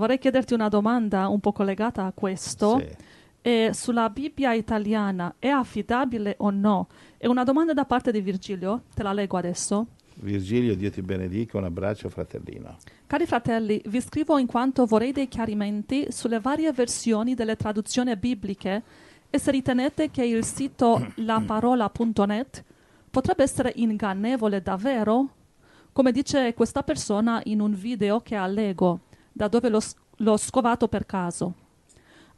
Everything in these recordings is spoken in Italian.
Vorrei chiederti una domanda un po' collegata a questo. Sì. Eh, sulla Bibbia italiana è affidabile o no? È una domanda da parte di Virgilio, te la leggo adesso. Virgilio, Dio ti benedica, un abbraccio fratellino. Cari fratelli, vi scrivo in quanto vorrei dei chiarimenti sulle varie versioni delle traduzioni bibliche e se ritenete che il sito laparola.net potrebbe essere ingannevole davvero, come dice questa persona in un video che allego da dove l'ho, l'ho scovato per caso.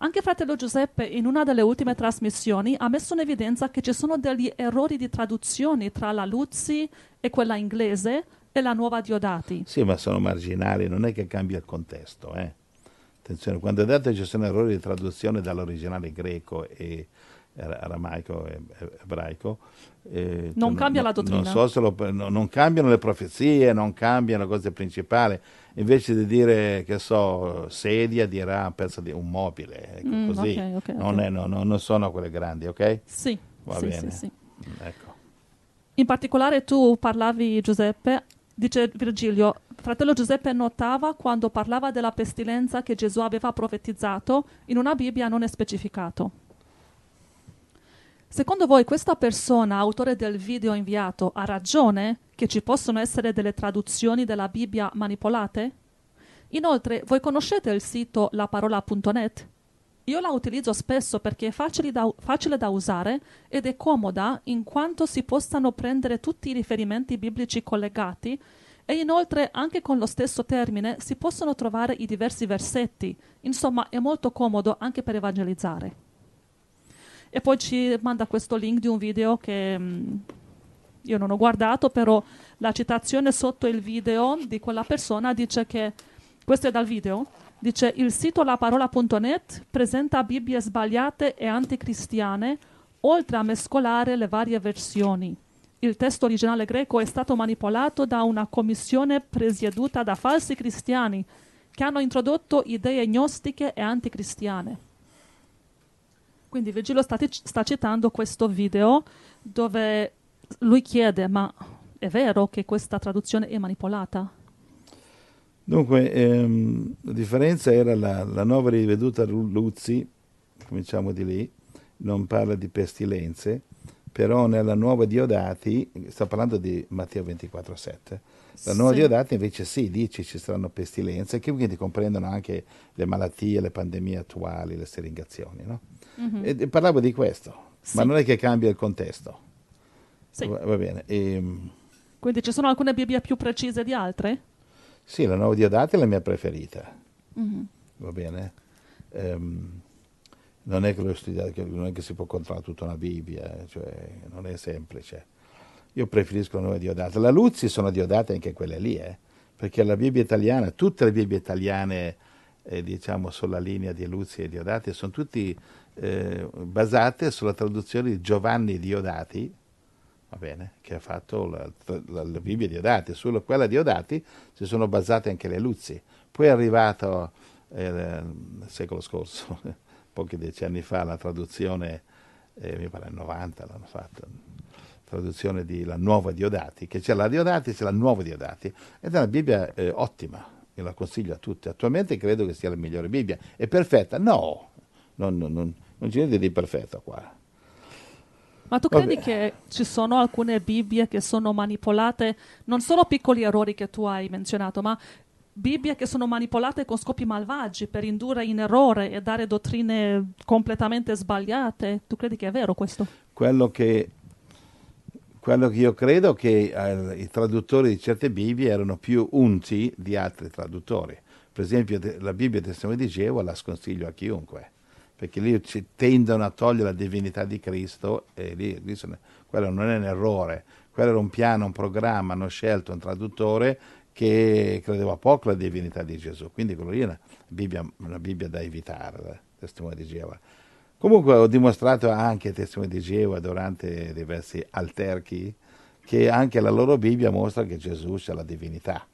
Anche fratello Giuseppe in una delle ultime trasmissioni ha messo in evidenza che ci sono degli errori di traduzione tra la Luzzi e quella inglese e la nuova Diodati. Sì, ma sono marginali, non è che cambia il contesto. Eh? Attenzione, quando è detto che ci sono errori di traduzione dall'originale greco e aramaico e ebraico. Eh, non cambia non, la dottrina. Non, so lo, non, cambiano le profezie, non cambiano le cose principali, invece di dire, che so, sedia, dirà pezzo di un mobile, ecco, mm, così. Okay, okay, non, okay. È, no, non, sono quelle grandi, ok? Sì. Va sì, bene. Sì, sì. Mm, ecco. In particolare tu parlavi, Giuseppe, dice Virgilio, fratello Giuseppe notava quando parlava della pestilenza che Gesù aveva profetizzato, in una Bibbia non è specificato. Secondo voi questa persona, autore del video inviato, ha ragione che ci possono essere delle traduzioni della Bibbia manipolate? Inoltre, voi conoscete il sito laparola.net? Io la utilizzo spesso perché è facile da, facile da usare ed è comoda in quanto si possano prendere tutti i riferimenti biblici collegati e inoltre anche con lo stesso termine si possono trovare i diversi versetti, insomma è molto comodo anche per evangelizzare e poi ci manda questo link di un video che mh, mm, io non ho guardato, però la citazione sotto il video di quella persona dice che, questo è dal video, dice il sito laparola.net presenta Bibbie sbagliate e anticristiane, oltre a mescolare le varie versioni. Il testo originale greco è stato manipolato da una commissione presieduta da falsi cristiani che hanno introdotto idee gnostiche e anticristiane. Quindi Virgilio sta, sta citando questo video dove lui chiede, ma è vero che questa traduzione è manipolata? Dunque, ehm, la differenza era la, la nuova riveduta Luzzi, cominciamo di lì, non parla di pestilenze, però nella nuova Diodati, sta parlando di Matteo 24, 7, la nuova sì. Diodati invece sì, lì ci, saranno pestilenze che quindi comprendono anche le malattie, le pandemie attuali, le seringazioni. No? Mm-hmm. E, e parlavo di questo, sì. ma non è che cambia il contesto. Sì. Va, va bene. E, ehm, quindi ci sono alcune Bibbie più precise di altre? Sì, la Nuova Diodata è la mia preferita. Mm-hmm. Va bene? Um, non, è che studiato, non è che si può controllare tutta una Bibbia, eh, cioè non è semplice io preferisco il nome Diodata. La Luzzi sono Diodate anche quelle lì, eh? perché la Bibbia italiana, tutte le Bibbie italiane, eh, diciamo sulla linea di Luzzi e Diodati, sono tutte eh, basate sulla traduzione di Giovanni Diodati, bene, che ha fatto la, la, la Bibbia Diodati. Sulla quella Diodati si sono basate anche le Luzzi. Poi è arrivato nel eh, secolo scorso, pochi decenni fa, la traduzione, eh, mi pare 90 l'hanno fatta, traduzione della Nuova Diodati, che c'è la Diodati c'è la Nuova Diodati, ed è una Bibbia eh, ottima, io la consiglio a tutti, attualmente credo che sia la migliore Bibbia, è perfetta, no, non, non, non, non c'è niente di perfetto qua. Ma tu credi Vabbè. che ci sono alcune Bibbie che sono manipolate, non solo piccoli errori che tu hai menzionato, ma Bibbie che sono manipolate con scopi malvagi per indurre in errore e dare dottrine completamente sbagliate? Tu credi che è vero questo? Quello che quello che io credo che eh, i traduttori di certe Bibbie erano più unti di altri traduttori. Per esempio la Bibbia del Testimone di Geova la sconsiglio a chiunque, perché lì tendono a togliere la divinità di Cristo e lì, lì sono, quello non è un errore, quello era un piano, un programma, hanno scelto un traduttore che credeva poco alla divinità di Gesù, quindi quello lì è una Bibbia, una Bibbia da evitare, eh, Testimone di Geova. Comunque ho dimostrato anche, testimone di Geova, durante diversi alterchi, che anche la loro Bibbia mostra che Gesù c'è la divinità.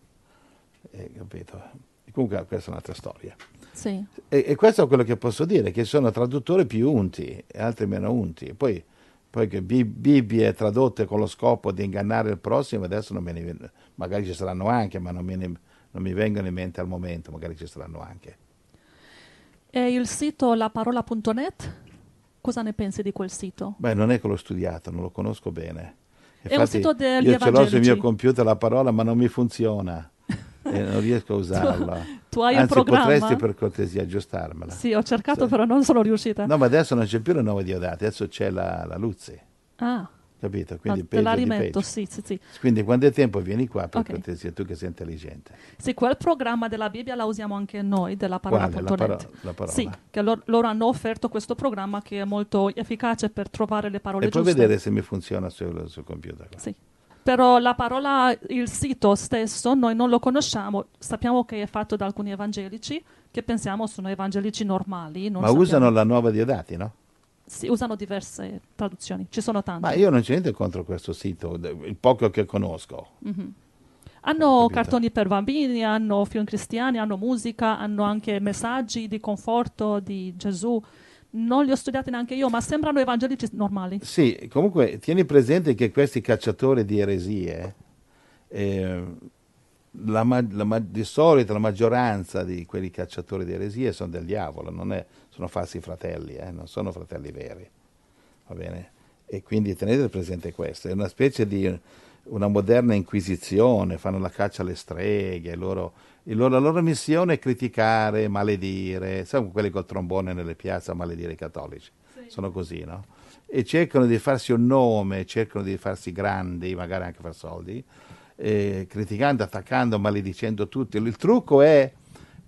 Eh, capito? Comunque questa è un'altra storia. Sì. E, e, questo è quello che posso dire, che sono traduttori più unti e altri meno unti. Poi, poi che Bibbie tradotte con lo scopo di ingannare il prossimo, adesso non me ne, magari ci saranno anche, ma non, ne, non mi vengono in mente al momento, magari ci saranno anche. E il sito laparola.net? Cosa ne pensi di quel sito? Beh, non è che l'ho studiato, non lo conosco bene. Infatti, è un sito degli io ce l'ho sul mio computer la parola, ma non mi funziona. e eh, non riesco a usarla. tu, tu hai Anzi, un programma? potresti per cortesia aggiustarmela. Sì, ho cercato, sì. però non sono riuscita. No, ma adesso non c'è più la nuova Diodati, adesso c'è la, la Luzzi. Ah. Capito? Quindi no, te la rimetto, sì, sì, sì. Quindi quando è tempo vieni qua per okay. cortesia, tu che sei intelligente. Sì, quel programma della Bibbia la usiamo anche noi, della parola. Quale, la, paro- la parola. Sì, che loro, loro, hanno offerto questo programma che è molto efficace per trovare le parole e giuste. E poi vedere se mi funziona sul, sul computer. Là. Sì. Però la parola, il sito stesso, noi non lo conosciamo, sappiamo che è fatto da alcuni evangelici che pensiamo sono evangelici normali. Ma sappiamo. usano la nuova Diodati, no? si usano diverse traduzioni, ci sono tante. Ma io non c'è niente contro questo sito, il poco che conosco. Mm-hmm. Hanno cartoni per bambini, hanno film cristiani, hanno musica, hanno anche messaggi di conforto di Gesù. Non li ho studiati neanche io, ma sembrano evangelici normali. Sì, comunque tieni presente che questi cacciatori di eresie eh, la, la, di solito la maggioranza di quelli cacciatori di eresie sono del diavolo, è, sono falsi fratelli, eh, non sono fratelli veri. Va bene? E quindi tenete presente questo, è una specie di una moderna inquisizione, fanno la caccia alle streghe, loro, loro, la loro missione è criticare, maledire, sono quelli col trombone nelle piazze a maledire i cattolici, sì. sono così, no? E cercano di farsi un nome, cercano di farsi grandi, magari anche far soldi, eh, criticando, attaccando, maledicendo tutti. Il trucco è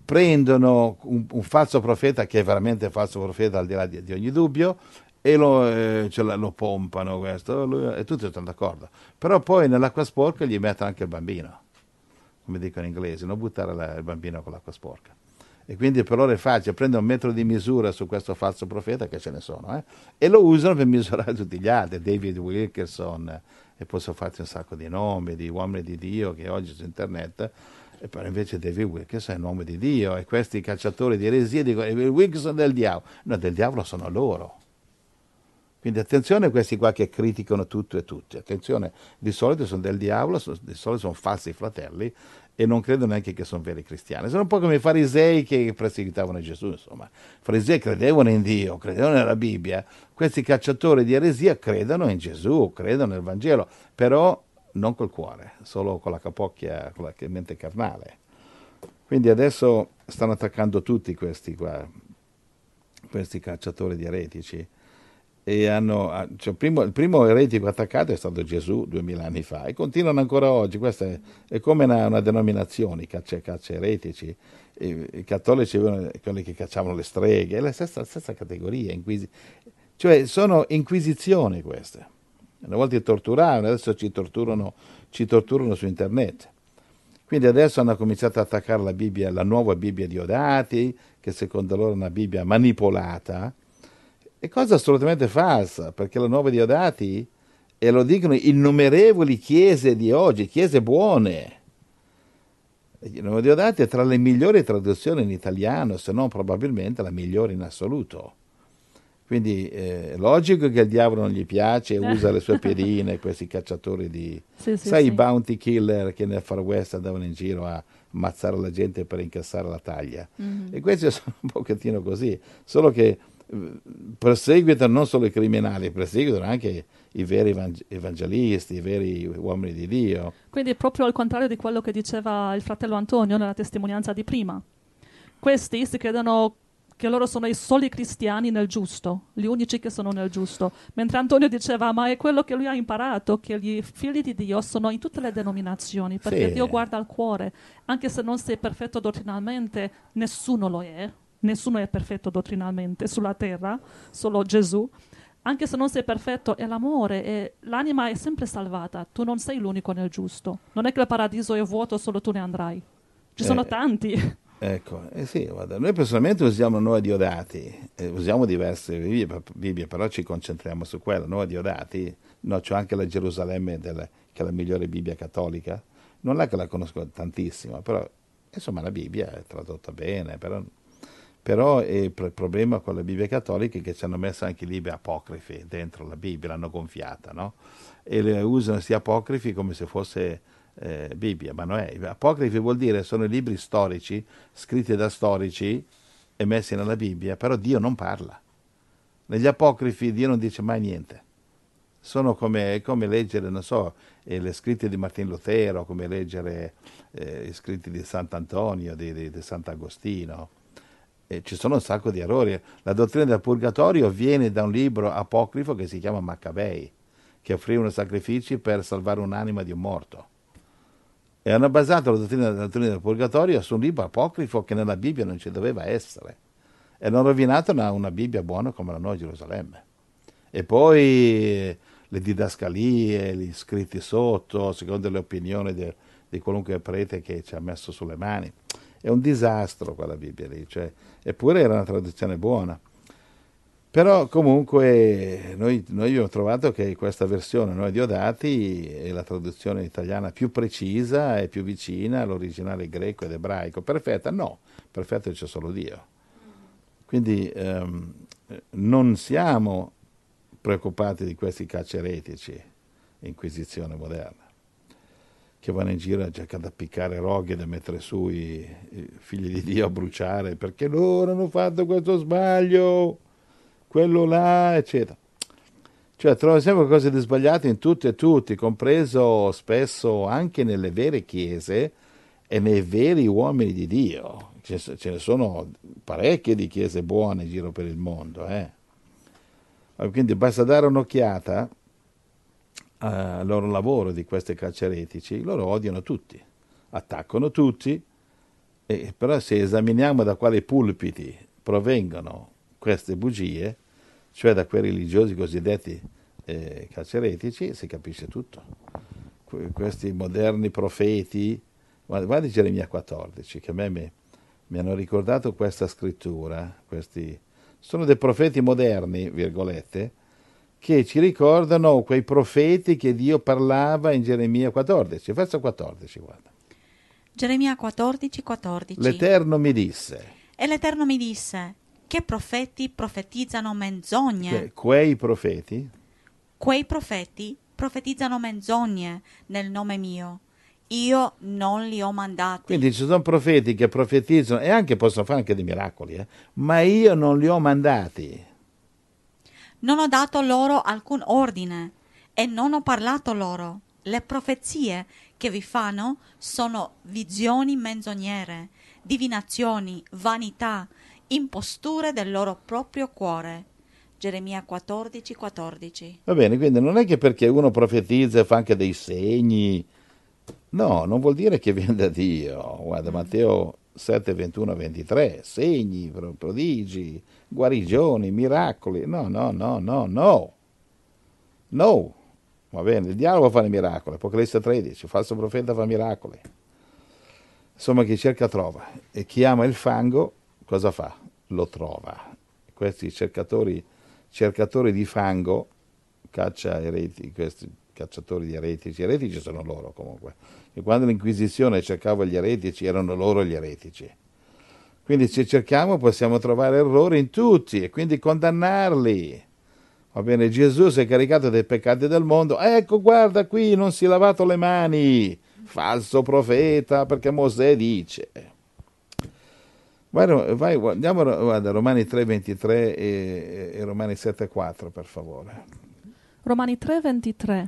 prendono un, un, falso profeta, che è veramente falso profeta al di là di, di ogni dubbio, e lo, eh, la, lo pompano questo, lui, e tutti sono d'accordo. Però poi nell'acqua sporca gli mettono anche il bambino, come dicono in inglese, non buttare la, il bambino con l'acqua sporca. E quindi per loro è facile, prendere un metro di misura su questo falso profeta, che ce ne sono, eh, e lo usano per misurare tutti gli altri, David Wilkerson, e posso farti un sacco di nomi di uomini di Dio che oggi su internet però invece David Wilkes è il nome di Dio e questi cacciatori di eresie dicono David eh, Wilkes sono del diavolo no, del diavolo sono loro quindi attenzione a questi qua che criticano tutto e tutti attenzione, di solito sono del diavolo di solito sono falsi fratelli e non credono neanche che sono veri cristiani. Sono un po' come i farisei che perseguitavano Gesù, insomma. I farisei credevano in Dio, credevano nella Bibbia. Questi cacciatori di eresia credono in Gesù, credono nel Vangelo, però non col cuore, solo con la capocchia, con la mente carnale. Quindi adesso stanno attaccando tutti questi qua, questi cacciatori di eretici hanno, ah, cioè, primo, il primo eretico attaccato è stato Gesù duemila anni fa e continuano ancora oggi, questa è, è come una, una, denominazione, i caccia, caccia eretici, i, i, cattolici erano quelli che cacciavano le streghe, è la stessa, stessa categoria, inquisi, cioè sono inquisizioni queste, una volta ti torturavano, adesso ci torturano, ci torturano su internet. Quindi adesso hanno cominciato ad attaccare la Bibbia, la nuova Bibbia di Odati, che secondo loro è una Bibbia manipolata, è cosa assolutamente falsa, perché la nuova Diodati, e lo dicono innumerevoli chiese di oggi, chiese buone, la nuova Diodati è tra le migliori traduzioni in italiano, se non probabilmente la migliore in assoluto. Quindi eh, è logico che il diavolo non gli piace e usa le sue piedine, questi cacciatori di... Sì, sì, sai sì. i bounty killer che nel Far West andavano in giro a ammazzare la gente per incassare la taglia. Mm-hmm. E questi sono un pochettino così, solo che perseguitano non solo i criminali, perseguitano anche i veri evangelisti, i veri uomini di Dio. Quindi proprio al contrario di quello che diceva il fratello Antonio nella testimonianza di prima. Questi si credono che loro sono i soli cristiani nel giusto, gli unici che sono nel giusto. Mentre Antonio diceva, ma è quello che lui ha imparato, che i figli di Dio sono in tutte le denominazioni, perché sì. Dio guarda al cuore. Anche se non sei perfetto dottrinalmente, nessuno lo è, Nessuno è perfetto dottrinalmente sulla terra, solo Gesù. Anche se non sei perfetto, è l'amore, è, l'anima è sempre salvata, tu non sei l'unico nel giusto. Non è che il paradiso è vuoto, solo tu ne andrai. Ci eh, sono tanti. Ecco, eh sì, guarda, noi personalmente usiamo Noa Diodati, eh, usiamo diverse Bibbie, Bibbie, però ci concentriamo su quella. Noa Diodati, no, c'è anche la Gerusalemme, delle, che è la migliore Bibbia cattolica. Non è che la conosco tantissimo, però insomma la Bibbia è tradotta bene, però però eh, il problema con la Bibbia cattolica è che ci hanno messo anche libri apocrifi dentro la Bibbia, l'hanno gonfiata, no? E le usano questi apocrifi come se fosse eh, Bibbia, ma non è. Apocrifi vuol dire sono i libri storici, scritti da storici e messi nella Bibbia, però Dio non parla. Negli apocrifi Dio non dice mai niente sono come, come, leggere, non so, eh, le scritte di Martin Lutero, come leggere eh, i scritti di Sant'Antonio, di, di, di Sant'Agostino, eh, ci sono un sacco di errori. La dottrina del purgatorio viene da un libro apocrifo che si chiama Maccabei, che offrivano sacrifici per salvare un'anima di un morto. E hanno basato la dottrina, la dottrina del purgatorio su un libro apocrifo che nella Bibbia non ci doveva essere. E hanno rovinato una, una Bibbia buona come la Nuova Gerusalemme. E poi eh, le didascalie, gli scritti sotto, secondo le opinioni di qualunque prete che ci ha messo sulle mani. È un disastro quella Bibbia lì, cioè, eppure era una traduzione buona. Però comunque noi, noi, abbiamo trovato che questa versione Noi Diodati è la traduzione italiana più precisa e più vicina all'originale greco ed ebraico. Perfetta? No, perfetto c'è solo Dio. Quindi ehm, non siamo preoccupati di questi cacci eretici, inquisizione moderna che vanno in giro e cercano di appiccare roghe da mettere su i, i figli di Dio a bruciare perché loro hanno fatto questo sbaglio, quello là, eccetera. Cioè trovo sempre cose di sbagliate in tutti e tutti, compreso spesso anche nelle vere chiese e nei veri uomini di Dio. Ce ne sono parecchie di chiese buone in giro per il mondo. Eh? Quindi basta dare un'occhiata eh, loro lavoro di queste carceretici, loro odiano tutti, attaccano tutti, e, però se esaminiamo da quali pulpiti provengono queste bugie, cioè da quei religiosi cosiddetti eh, carceretici, si capisce tutto. Que- questi moderni profeti, guarda, guarda Geremia 14, che a me mi, mi hanno ricordato questa scrittura, questi, sono dei profeti moderni, virgolette, che ci ricordano quei profeti che Dio parlava in Geremia 14, verso 14, guarda. Geremia 14, 14. L'Eterno mi disse. E l'Eterno mi disse che profeti profetizzano menzogne. Che quei profeti. Quei profeti profetizzano menzogne nel nome mio. Io non li ho mandati. Quindi ci sono profeti che profetizzano e anche possono fare anche dei miracoli, eh? ma io non li ho mandati. Non ho dato loro alcun ordine e non ho parlato loro. Le profezie che vi fanno sono visioni menzognere, divinazioni, vanità, imposture del loro proprio cuore. Geremia 14, 14. Va bene, quindi non è che perché uno profetizza e fa anche dei segni. No, non vuol dire che viene da Dio. Guarda, mm. Matteo 7, 21, 23, segni, prodigi, guarigioni, miracoli. No, no, no, no, no. No. Va bene, il diavolo fa i miracoli, Apocalisse 13, il falso profeta fa miracoli. Insomma, chi cerca trova e chi ama il fango cosa fa? Lo trova. Questi cercatori, cercatori di fango, caccia eretici, questi cacciatori di eretici, eretici sono loro comunque, e quando l'Inquisizione cercava gli eretici erano loro gli eretici. Quindi se cerchiamo possiamo trovare errori in tutti e quindi condannarli. Va bene, Gesù si è caricato dei peccati del mondo, ecco guarda qui, non si è lavato le mani, falso profeta, perché Mosè dice. Vai, vai, andiamo guarda, Romani 3:23 e, e Romani 7:4 per favore. Romani 3:23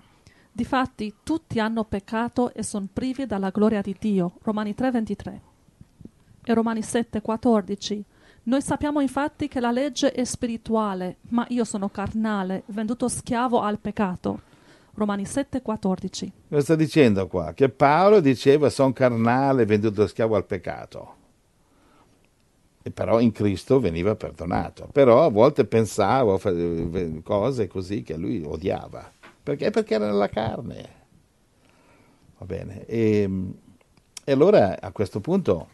Difatti tutti hanno peccato e sono privi dalla gloria di Dio. Romani 3:23 e Romani 7:14. Noi sappiamo infatti che la legge è spirituale, ma io sono carnale, venduto schiavo al peccato. Romani 7:14. Lo sta dicendo qua? Che Paolo diceva sono carnale, venduto schiavo al peccato. E però in Cristo veniva perdonato. Però a volte pensavo eh, cose così che lui odiava. Perché? Perché era nella carne. Va bene. E, ehm, e allora a questo punto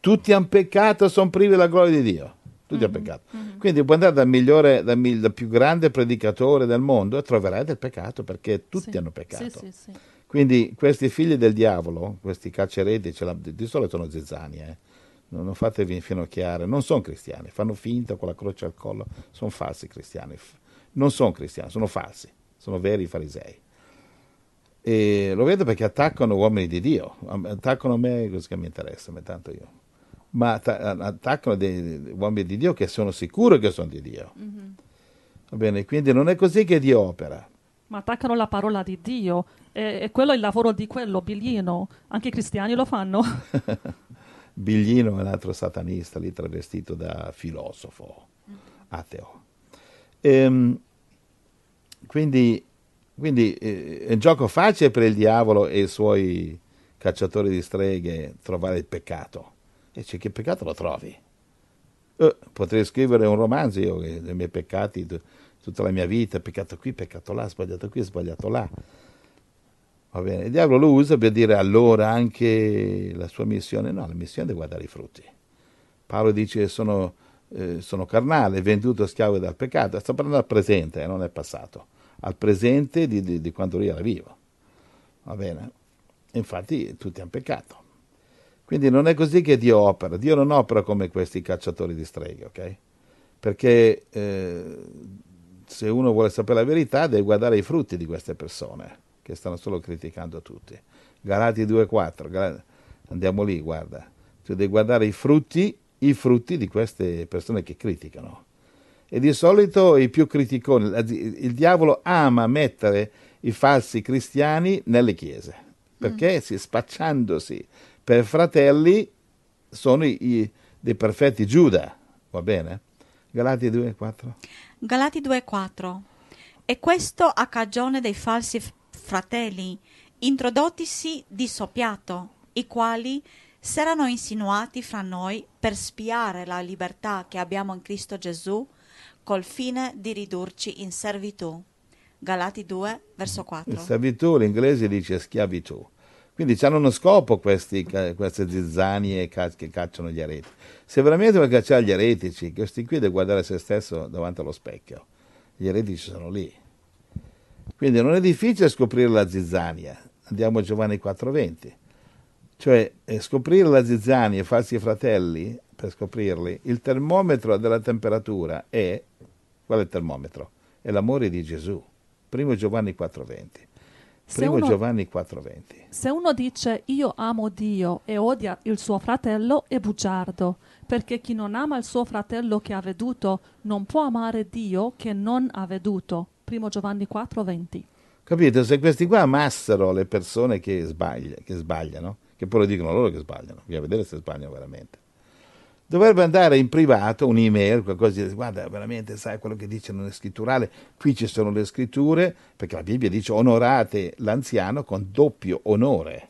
tutti hanno peccato e sono privi della gloria di Dio. Tutti mm-hmm. hanno peccato. Mm-hmm. Quindi puoi andare dal migliore, dal, mil, dal, più grande predicatore del mondo e troverai del peccato perché tutti sì. hanno peccato. Sì, sì, Quindi questi figli del diavolo, questi caccereti, di solito sono zizzani, eh? non, non fatevi infinocchiare, non sono cristiani, fanno finta con la croce al collo, sono falsi cristiani, non sono cristiani, sono falsi sono veri farisei. E lo vedo perché attaccano uomini di Dio, attaccano me così mi interessa, ma tanto io. Ma attaccano dei uomini di Dio che sono sicuro che sono di Dio. Mm-hmm. Va bene, quindi non è così che Dio opera. Ma attaccano la parola di Dio e, e quello è il lavoro di quello, Biglino. Anche i cristiani lo fanno. Biglino è un altro satanista lì travestito da filosofo, mm. ateo. Ehm, quindi, quindi eh, è un gioco facile per il diavolo e i suoi cacciatori di streghe trovare il peccato. E c'è che peccato lo trovi. Eh, potrei scrivere un romanzo io, eh, dei miei peccati, tutta la mia vita, peccato qui, peccato là, sbagliato qui, sbagliato là. Va bene, il diavolo lo usa per dire allora anche la sua missione, no, la missione è guardare i frutti. Paolo dice sono, eh, sono carnale, venduto schiavo dal peccato, sta parlando al presente, eh, non è passato al presente di, di, di quando lui era vivo. Va bene? Infatti tutti hanno peccato. Quindi non è così che Dio opera. Dio non opera come questi cacciatori di streghe, ok? Perché eh, se uno vuole sapere la verità deve guardare i frutti di queste persone che stanno solo criticando tutti. Galati 2.4, andiamo lì, guarda. Cioè devi guardare i frutti, i frutti di queste persone che criticano e di solito i più criticoni. Il diavolo ama mettere i falsi cristiani nelle chiese, perché mm. si, spacciandosi per fratelli sono i, i, dei perfetti Giuda, va bene? Galati 2,4 Galati 2,4 E questo a cagione dei falsi fratelli, introdottisi di soppiato, i quali s'erano insinuati fra noi per spiare la libertà che abbiamo in Cristo Gesù, col fine di ridurci in servitù. Galati 2, verso 4. In servitù, l'inglese dice schiavitù. Quindi hanno uno scopo questi, queste zizzanie che cacciano gli eretici. Se veramente vuoi cacciare gli eretici, questi qui devono guardare se stesso davanti allo specchio. Gli eretici sono lì. Quindi non è difficile scoprire la zizzania. Andiamo a Giovanni 4:20. Cioè, eh, scoprire la zizzania e farsi fratelli per scoprirli, il termometro della temperatura è, qual è il termometro? È l'amore di Gesù, primo Giovanni 4.20. Primo uno, Giovanni 4:20. Se uno dice io amo Dio e odia il suo fratello è bugiardo, perché chi non ama il suo fratello che ha veduto non può amare Dio che non ha veduto. Primo Giovanni 4:20. Capito? Se questi qua amassero le persone che, sbaglia, che sbagliano, che poi lo dicono loro che sbagliano, bisogna vedere se sbagliano veramente dovrebbe andare in privato un'email, qualcosa di dire, guarda veramente sai quello che dice non è scritturale, qui ci sono le scritture, perché la Bibbia dice onorate l'anziano con doppio onore.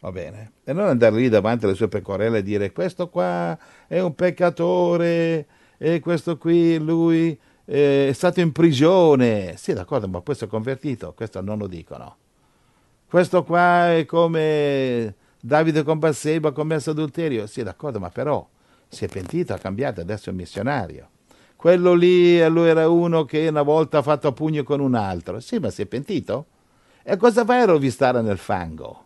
Va bene? E non andare lì davanti alle sue pecorelle e dire questo qua è un peccatore e questo qui lui è stato in prigione. Sì, d'accordo, ma questo è convertito, questo non lo dicono. Questo qua è come Davide con Batseba ha commesso adulterio. Sì, d'accordo, ma però si è pentito, ha cambiato, adesso è un missionario. Quello lì, eh, lui era uno che una volta ha fatto a pugno con un altro. Sì, ma si è pentito? E cosa fai a rovistare nel fango?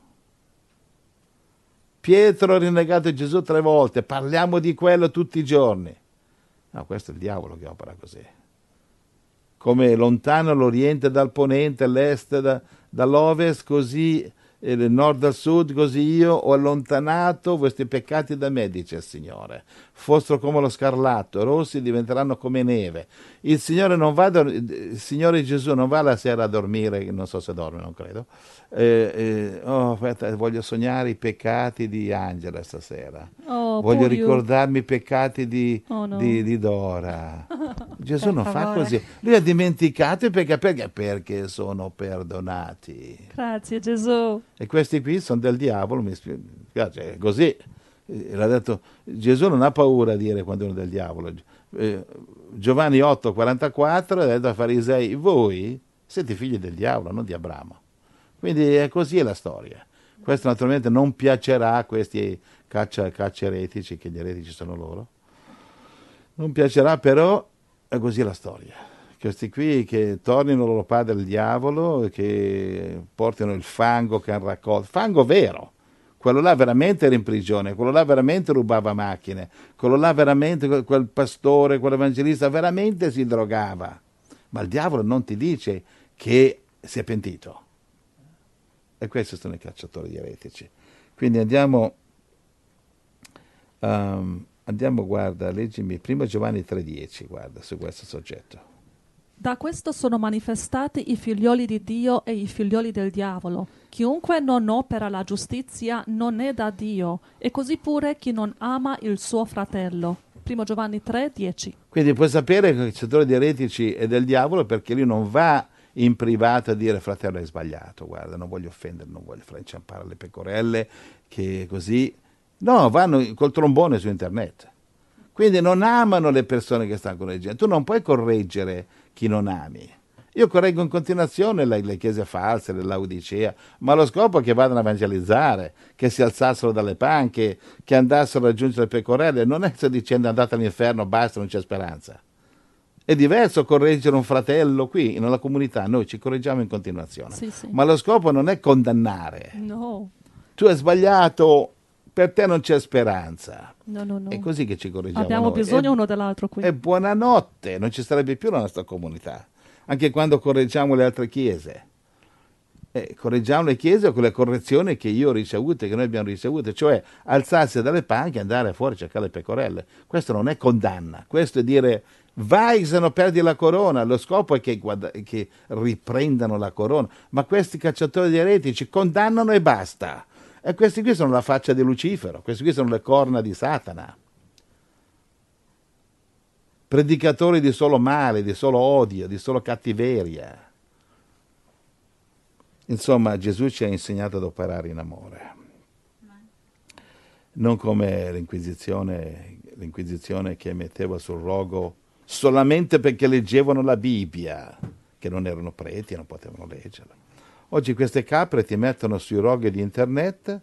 Pietro ha rinnegato Gesù tre volte, parliamo di quello tutti i giorni. No, questo è il diavolo che opera così. Come lontano l'Oriente dal Ponente, l'Est da, dall'Ovest, così eh, nord al sud, così io ho allontanato questi peccati da me, dice il Signore fossero come lo scarlatto, rossi diventeranno come neve. Il Signore, non va a, il Signore Gesù non va la sera a dormire, non so se dorme, non credo. Eh, eh, oh, aspetta, voglio sognare i peccati di Angela stasera. Oh, voglio ricordarmi i peccati di, oh, no. di, di Dora. Gesù non favore. fa così. Lui ha dimenticato i peccati perché? perché sono perdonati. Grazie Gesù. E questi qui sono del diavolo, mi spiace, così. Eh, l'ha detto, Gesù non ha paura a dire quando è uno del diavolo. Eh, Giovanni 8, 44 ha detto ai farisei, voi siete figli del diavolo, non di Abramo. Quindi è così la storia. Questo naturalmente non piacerà a questi caccia, caccia eretici, che gli eretici sono loro. Non piacerà però, è così la storia. Questi qui che tornino loro padre il diavolo, che portino il fango che hanno raccolto, fango vero, quello là veramente era in prigione, quello là veramente rubava macchine, quello là veramente, quel pastore, quell'evangelista veramente si drogava. Ma il diavolo non ti dice che si è pentito. E questi sono i cacciatori di eretici. Quindi andiamo, um, andiamo guarda, leggimi 1 Giovanni 3.10, guarda, su questo soggetto. Da questo sono manifestati i figlioli di Dio e i figlioli del diavolo. Chiunque non opera la giustizia non è da Dio, e così pure chi non ama il suo fratello. 1 Giovanni 3, 10. Quindi puoi sapere che il settore di eretici è del diavolo perché lui non va in privato a dire fratello hai sbagliato, guarda, non voglio offendere, non voglio fare inciampare le pecorelle, che così... No, vanno col trombone su internet. Quindi non amano le persone che stanno correggendo. Tu non puoi correggere chi non ami. Io correggo in continuazione le, le chiese false dell'Audicea, ma lo scopo è che vadano a evangelizzare, che si alzassero dalle panche, che andassero a raggiungere le pecorelle. Non è sto dicendo andate all'inferno, basta, non c'è speranza. È diverso correggere un fratello qui, nella comunità, noi ci correggiamo in continuazione. Sì, sì. Ma lo scopo non è condannare. No. Tu hai sbagliato, per te non c'è speranza. No, no, no. È così che ci correggiamo. Abbiamo noi. bisogno e, uno dell'altro qui. E buonanotte, non ci sarebbe più la nostra comunità, anche quando correggiamo le altre chiese. Eh, correggiamo le chiese con le correzioni che io ho ricevuto, che noi abbiamo ricevuto, cioè alzarsi dalle panche e andare fuori a cercare le pecorelle. Questo non è condanna, questo è dire vai se non perdi la corona, lo scopo è che, guada- che riprendano la corona, ma questi cacciatori di eretici condannano e basta e questi qui sono la faccia di Lucifero, questi qui sono le corna di Satana. Predicatori di solo male, di solo odio, di solo cattiveria. Insomma, Gesù ci ha insegnato ad operare in amore. Non come l'Inquisizione, l'Inquisizione che metteva sul rogo solamente perché leggevano la Bibbia, che non erano preti e non potevano leggerla. Oggi queste capre ti mettono sui roghi di internet.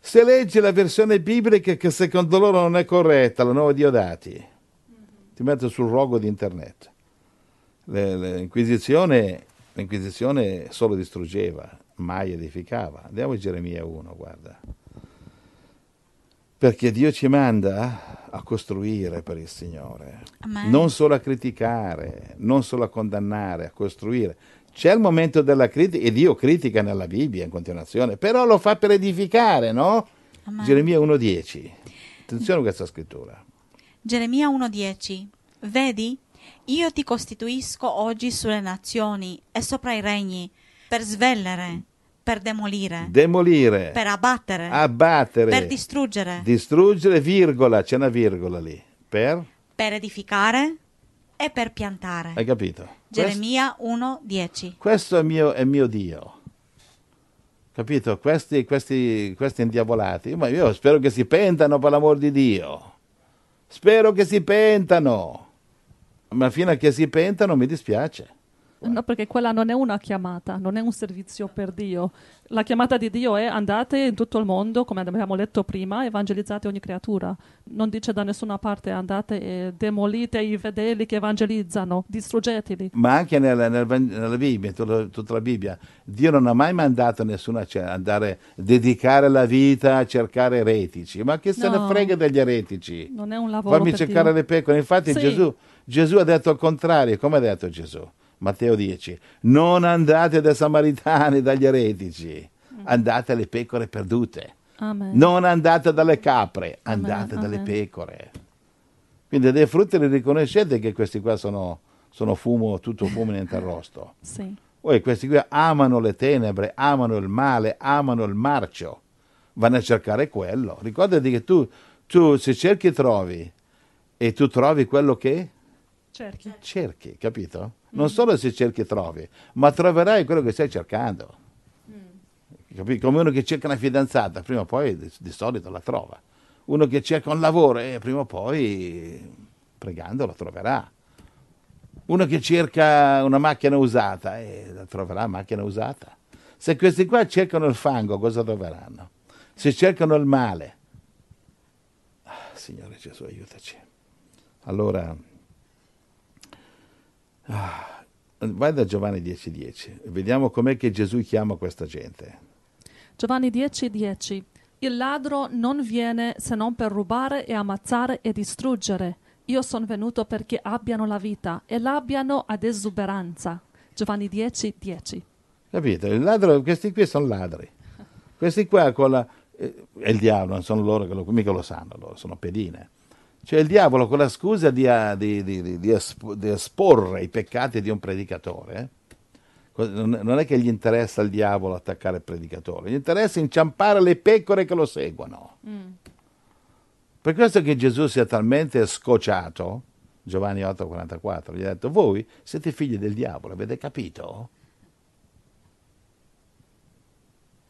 Se leggi la versione biblica che secondo loro non è corretta, la nuova Diodati, ti metto sul rogo di internet. L'inquisizione, l'inquisizione solo distruggeva, mai edificava. Andiamo a Geremia 1, guarda. Perché Dio ci manda a costruire per il Signore, Amen. non solo a criticare, non solo a condannare, a costruire c'è il momento della critica, e Dio critica nella Bibbia in continuazione, però lo fa per edificare, no? Amen. Geremia 1.10. Attenzione a questa scrittura. Geremia 1.10. Vedi, io ti costituisco oggi sulle nazioni e sopra i regni, per svellere, per demolire, demolire, per abbattere, abbattere, per distruggere, distruggere, virgola, c'è una virgola lì, per? Per edificare, e per piantare. Hai capito? Geremia 1,10. Questo è mio, è mio Dio capito? Questi, questi, questi, indiavolati, ma io spero che si pentano per l'amor di Dio. Spero che si pentano. Ma fino a che si pentano mi dispiace. No, perché quella non è una chiamata, non è un servizio per Dio la chiamata di Dio è andate in tutto il mondo, come abbiamo letto prima, evangelizzate ogni creatura. Non dice da nessuna parte andate e demolite i fedeli che evangelizzano, distruggeteli. Ma anche nella, nella Bibbia, tutta, tutta la Bibbia, Dio non ha mai mandato nessuno a andare a dedicare la vita a cercare eretici. Ma che se no, ne frega degli eretici? Non è un lavoro. Fammi cercare Dio. le pecore. Infatti sì. Gesù, Gesù ha detto il contrario. Come ha detto Gesù? Matteo 10, non andate dai samaritani, dagli eretici, mm. andate alle pecore perdute. Amen. Non andate dalle capre, andate Amen. dalle Amen. pecore. Quindi dei frutti li riconoscete che questi qua sono, sono fumo, tutto fumo niente arrosto. sì. Poi questi qui amano le tenebre, amano il male, amano il marcio. Vanno a cercare quello. Ricordati che tu, tu se cerchi trovi e tu trovi quello che cerchi. cerchi capito? Non solo se cerchi trovi, ma troverai quello che stai cercando. Mm. Capì? Come uno che cerca una fidanzata, prima o poi di, di solito la trova. Uno che cerca un lavoro, eh, prima o poi pregando la troverà. Uno che cerca una macchina usata, eh, la troverà macchina usata. Se questi qua cercano il fango, cosa troveranno? Se cercano il male, ah, Signore Gesù, aiutaci. Allora... Ah, vai da Giovanni 10,10, 10. vediamo com'è che Gesù chiama questa gente. Giovanni 10,10. 10. Il ladro non viene se non per rubare e ammazzare e distruggere. Io sono venuto perché abbiano la vita e l'abbiano ad esuberanza. Giovanni 10:10. 10. Capito? Ladro, questi qui sono ladri. Questi qua con la, eh, è il diavolo, non sono loro che lo, mica lo sanno, loro sono pedine. Cioè il diavolo con la scusa di, ah, di, di, di esporre i peccati di un predicatore, eh, non è che gli interessa il diavolo attaccare il predicatore, gli interessa inciampare le pecore che lo seguono. Mm. Per questo che Gesù sia talmente scocciato, Giovanni 8,44, gli ha detto, voi siete figli del diavolo, avete capito?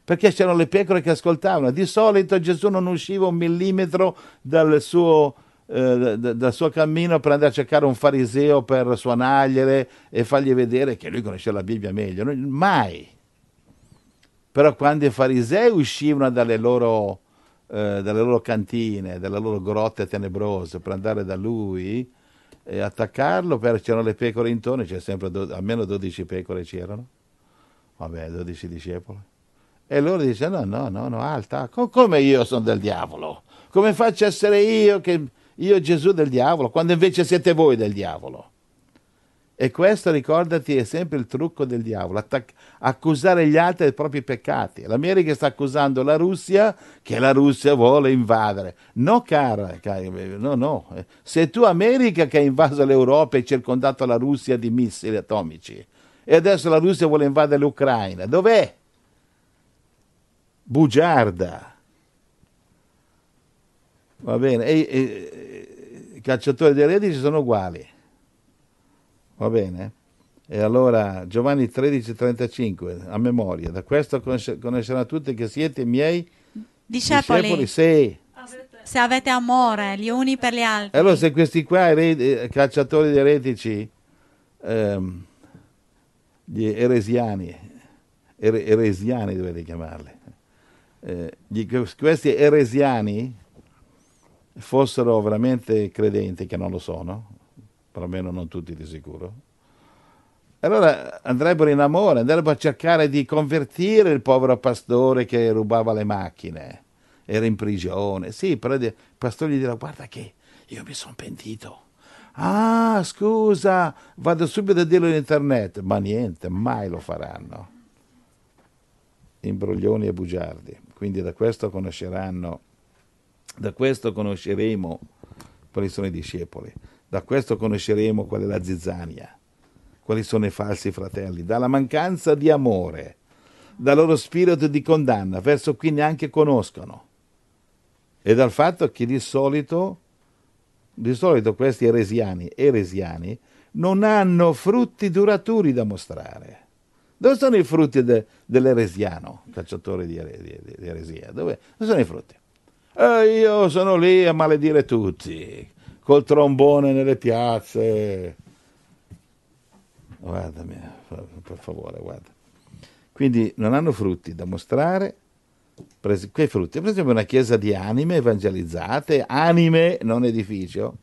perché c'erano le pecore che ascoltavano. Di solito Gesù non usciva un millimetro dal suo eh, dal suo cammino per andare a cercare un fariseo per suonargliele e fargli vedere che lui conosceva la Bibbia meglio. Non, mai. Però quando i farisei uscivano dalle loro, eh, dalle loro cantine, dalle loro grotte tenebrose per andare da lui e attaccarlo, per, c'erano le pecore intorno, c'erano sempre do- almeno 12 pecore c'erano. Vabbè, 12 discepoli. E loro dicevano, No, no, no, no, alta. come io sono del diavolo? Come faccio a essere io che io Gesù del diavolo, quando invece siete voi del diavolo. E questo, ricordati, è sempre il trucco del diavolo, attac- accusare gli altri dei propri peccati. L'America sta accusando la Russia che la Russia vuole invadere. No, cara, cara no, no. Eh. Sei tu America che ha invaso l'Europa e circondato la Russia di missili atomici. E adesso la Russia vuole invadere l'Ucraina. Dov'è? Bugiarda Va bene, e, e, i cacciatori di reduci sono uguali. Va bene? E allora Giovanni 13:35, a memoria, da questo conoscerà tutti che siete miei discepoli, discepoli se, se avete amore gli uni per gli altri. Allora se questi qua, eredi, eh, calciatori di eretici, ehm, gli eresiani, er, eresiani dovete chiamarli, eh, gli, questi eresiani fossero veramente credenti, che non lo sono, perlomeno non tutti di sicuro, allora andrebbero in amore, andrebbero a cercare di convertire il povero pastore che rubava le macchine, era in prigione. Sì, però il pastore gli dirà guarda che io mi sono pentito. Ah, scusa, vado subito a dirlo in internet, ma niente, mai lo faranno. Imbroglioni e bugiardi. Quindi da questo conosceranno da questo conosceremo quali sono i discepoli, da questo conosceremo qual è la zizzania, quali sono i falsi fratelli, dalla mancanza di amore, dal loro spirito di condanna verso cui neanche conoscono e dal fatto che di solito, di solito questi eresiani, eresiani non hanno frutti duraturi da mostrare. Dove sono i frutti de, dell'eresiano, cacciatore di, eresia? Dove, dove sono i frutti? E eh, io sono lì a maledire tutti, col trombone nelle piazze. Guardami, per favore, guarda. Quindi non hanno frutti da mostrare, quei frutti. Per esempio una chiesa di anime evangelizzate, anime, non edificio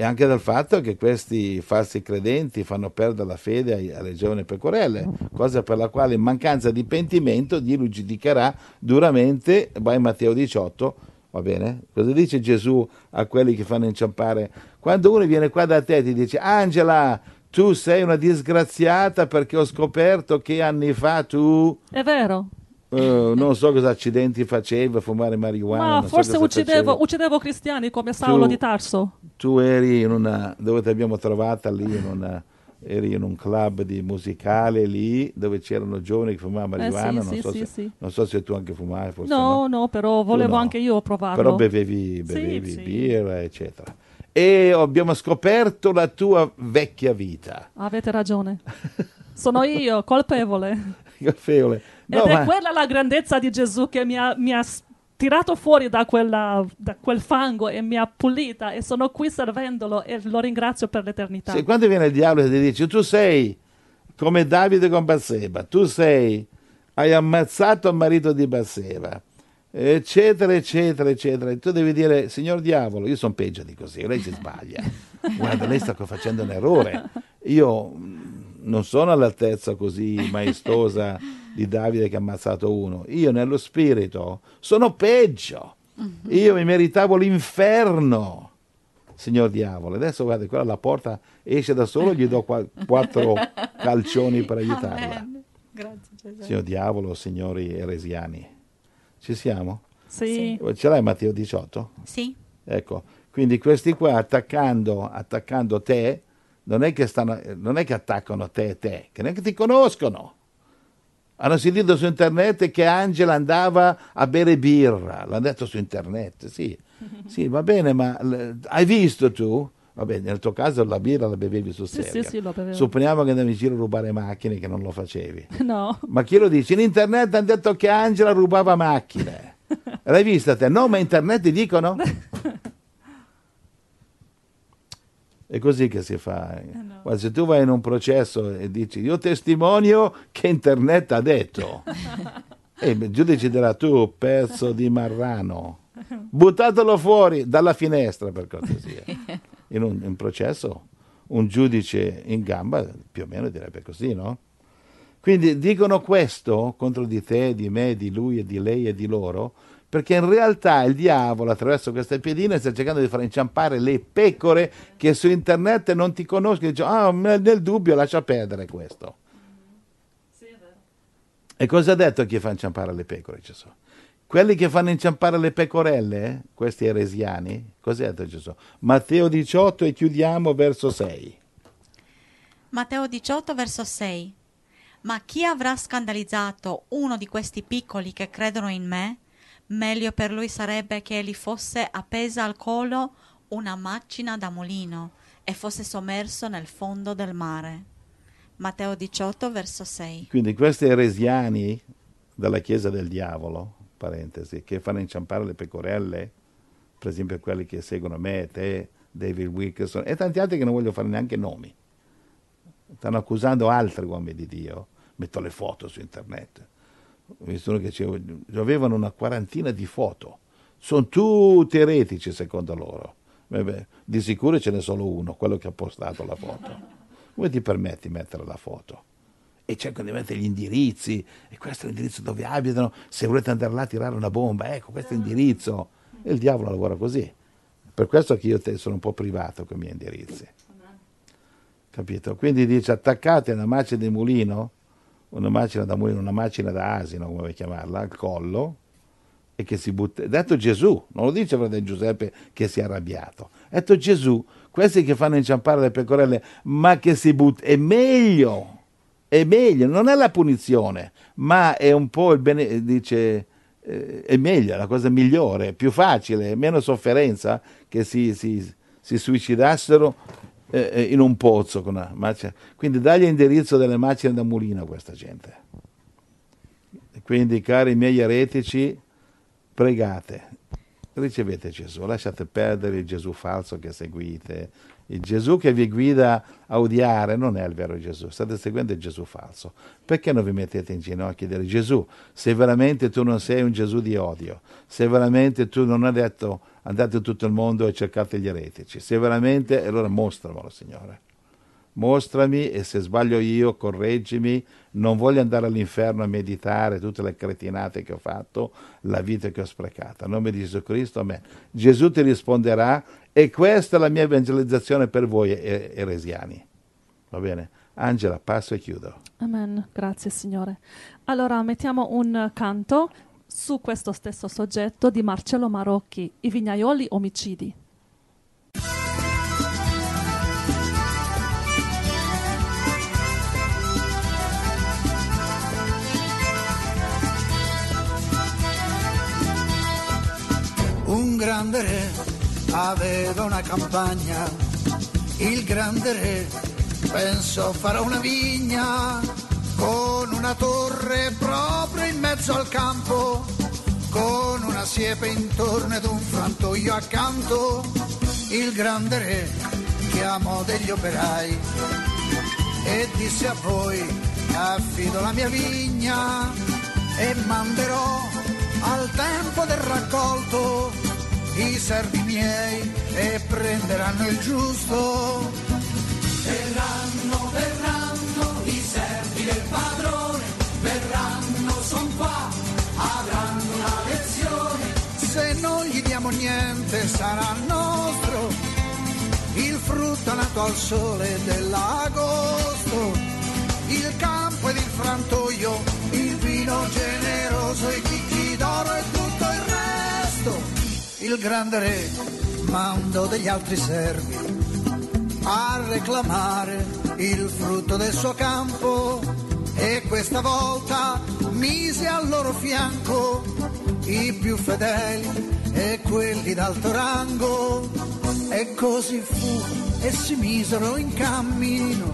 e anche dal fatto che questi falsi credenti fanno perdere la fede alle giovani pecorelle, cosa per la quale in mancanza di pentimento Dio li giudicherà duramente, vai Matteo 18, va bene? Cosa dice Gesù a quelli che fanno inciampare? Quando uno viene qua da te e ti dice Angela, tu sei una disgraziata perché ho scoperto che anni fa tu... È vero. Uh, non so cosa accidenti faceva, fumare marijuana. Ma forse so uccidevo, uccidevo, cristiani come Saulo tu, di Tarso. Tu eri in una, dove ti abbiamo trovata lì, in una, eri in un club di musicale lì dove c'erano giovani che fumavano marijuana. Eh, sì, non, sì, so sì, se, non, so se, tu anche fumavi, forse. No, no, no però volevo no. anche io provarlo. Però bevevi, bevevi birra, eccetera. E abbiamo scoperto la tua vecchia vita. Avete ragione. Sono io, colpevole. colpevole. No, Ed ma... è quella la grandezza di Gesù che mi ha, mi ha tirato fuori da, quella, da, quel fango e mi ha pulita e sono qui servendolo e lo ringrazio per l'eternità. Se quando viene il diavolo e ti dice tu sei come Davide con Basseba, tu sei, hai ammazzato il marito di Basseba, eccetera, eccetera, eccetera. Tu devi dire, signor diavolo, io sono peggio di così, lei si sbaglia. Guarda, lei sta facendo un errore. Io non sono all'altezza così maestosa di Davide che ha ammazzato uno. Io nello spirito sono peggio. Mhm. Io mi meritavo l'inferno. Signor diavolo, adesso guarda, quella la porta esce da solo, gli do quattro calcioni per aiutarla. Grazie, Signor diavolo, signori eresiani. Ci siamo? Sì. Ce l'hai Matteo 18? Sì. Ecco, quindi questi qua attaccando, attaccando te, non è, che stanno, non è che attaccano te te, che neanche ti conoscono hanno sentito su internet che Angela andava a bere birra, l'hanno detto su internet, sì, sì va bene, ma hai visto tu? Vabbè, nel tuo caso la birra la bevevi su serio. Sì, sì, sì, lo bevevo. Supponiamo che andavi in giro a rubare macchine che non lo facevi. No. Ma chi lo dice? In internet hanno detto che Angela rubava macchine. L'hai vista te? No, ma internet ti dicono? È così che si fa. Eh no. se tu vai in un processo e dici io testimonio che internet ha detto, e eh, il giudice dirà tu pezzo di marrano, buttatelo fuori dalla finestra per cortesia. In un, in processo un giudice in gamba più o meno direbbe così, no? Quindi dicono questo contro di te, di me, di lui e di lei e di loro, perché in realtà il diavolo attraverso queste piedine sta cercando di far inciampare le pecore che su internet non ti conoscono e dice ah nel dubbio lascia perdere questo e cosa ha detto chi fa inciampare le pecore Gesù? Quelli che fanno inciampare le pecorelle, questi eresiani, cos'è detto Gesù? Matteo 18 e chiudiamo verso 6. Matteo 18 verso 6. Ma chi avrà scandalizzato uno di questi piccoli che credono in me, meglio per lui sarebbe che gli fosse appesa al collo una macina da mulino e fosse sommerso nel fondo del mare. Matteo 18, verso 6. Quindi questi eresiani della Chiesa del Diavolo, parentesi, che fanno inciampare le pecorelle, per esempio quelli che seguono me, te, David Wilkerson e tanti altri che non voglio fare neanche nomi, stanno accusando altri uomini di Dio, metto le foto su internet avevano una quarantina di foto, sono tutti eretici secondo loro. Beh, di sicuro ce n'è solo uno, quello che ha postato la foto. Come ti permetti di mettere la foto? E cercano di mettere gli indirizzi, e questo è l'indirizzo dove abitano, se volete andare là a tirare una bomba, ecco questo è l'indirizzo. E il diavolo lavora così. Per questo che io sono un po' privato con i miei indirizzi. Capito? Quindi dice attaccate una macchia del mulino una macina da mulino, una macina da asino, come vuoi chiamarla, al collo, e che si butta... Detto Gesù, non lo dice fratello Giuseppe che si è arrabbiato, detto Gesù, questi che fanno inciampare le pecorelle, ma che si butta... È meglio, è meglio, non è la punizione, ma è un po' il bene... dice eh, è meglio, è la cosa migliore, più facile, meno sofferenza che si, si, si suicidassero eh, eh, in un pozzo con una macchina. Quindi dagli indirizzo delle macchine da mulino a questa gente. Quindi, cari miei eretici, pregate, ricevete Gesù, lasciate perdere il Gesù falso che seguite. Il Gesù che vi guida a odiare non è il vero Gesù, state seguendo il Gesù falso. Perché non vi mettete in ginocchio a chiedere Gesù, se veramente tu non sei un Gesù di odio, se veramente tu non hai detto andate in tutto il mondo e cercate gli eretici. Se veramente, allora mostramelo, Signore. Mostrami e se sbaglio io, correggimi. Non voglio andare all'inferno a meditare tutte le cretinate che ho fatto, la vita che ho sprecata. A nome di Gesù Cristo, amen. Gesù ti risponderà e questa è la mia evangelizzazione per voi eresiani. Va bene? Angela, passo e chiudo. Amen. Grazie, Signore. Allora, mettiamo un canto su questo stesso soggetto di Marcello Marocchi, I vignaioli omicidi. Un grande re aveva una campagna, il grande re pensò farà una vigna con una torre proprio in mezzo al campo, con una siepe intorno ed un frantoio accanto, il grande re chiamò degli operai e disse a voi affido la mia vigna e manderò al tempo del raccolto i servi miei e prenderanno il giusto niente sarà nostro, il frutto nato al sole dell'agosto, il campo ed il frantoio, il vino generoso, i chicchi d'oro e tutto il resto. Il grande re, mandò degli altri servi, a reclamare il frutto del suo campo e questa volta mise al loro fianco i più fedeli e quelli d'alto rango. E così fu e si misero in cammino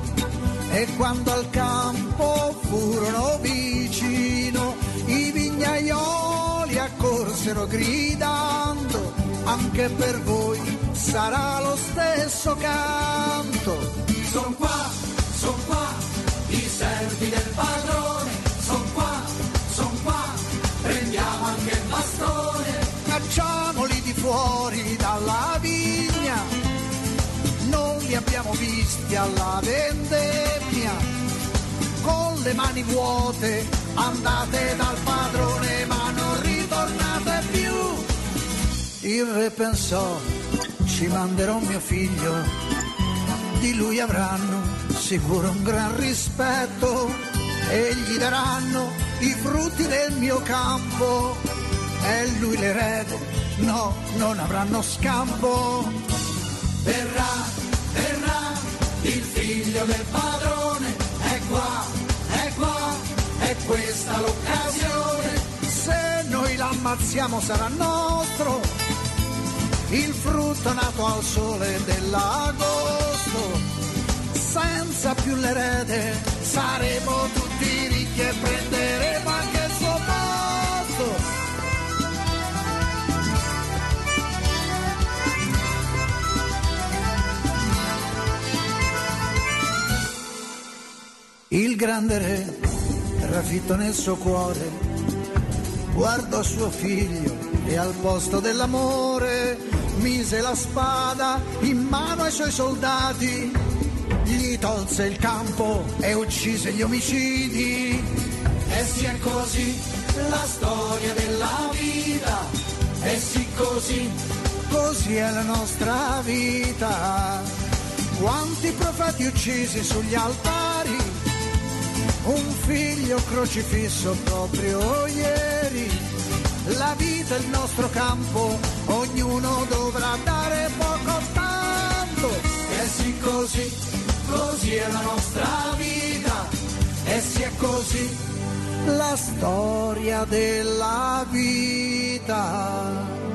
e quando al campo furono vicino i vignaioli accorsero gridando anche per voi sarà lo stesso canto. Son qua, son qua, i servi del padrone. fuori dalla vigna, non li abbiamo visti alla vendemmia, con le mani vuote andate dal padrone ma non ritornate più. Il re pensò, ci manderò mio figlio, di lui avranno sicuro un gran rispetto e gli daranno i frutti del mio campo. È lui l'erede no, non avranno scampo. Verrà, verrà, il figlio del padrone, è qua, è qua, è questa l'occasione. Se noi l'ammazziamo sarà nostro, il frutto nato al sole dell'agosto. Senza più l'erede saremo tutti ricchi e pre- grande re, trafitto nel suo cuore, guardò suo figlio e al posto dell'amore mise la spada in mano ai suoi soldati, gli tolse il campo e uccise gli omicidi. E si è così la storia della vita, e si così, così è la nostra vita. Quanti profeti uccisi sugli altari un figlio crocifisso proprio ieri. La vita è il nostro campo, ognuno dovrà dare poco tanto. E sì così, così è la nostra vita, e sì è così la storia della vita.